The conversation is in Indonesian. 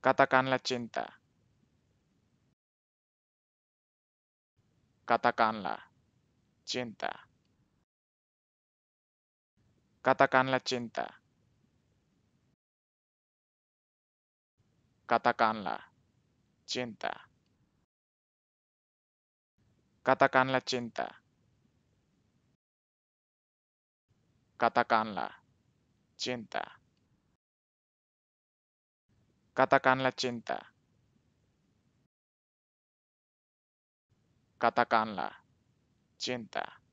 Katakanlah cinta. Katakanlah cinta. Katakanlah cinta. Katakanlah cinta. Katakanlah cinta. Katakanlah cinta. Katakanlah cinta. Katakanlah cinta.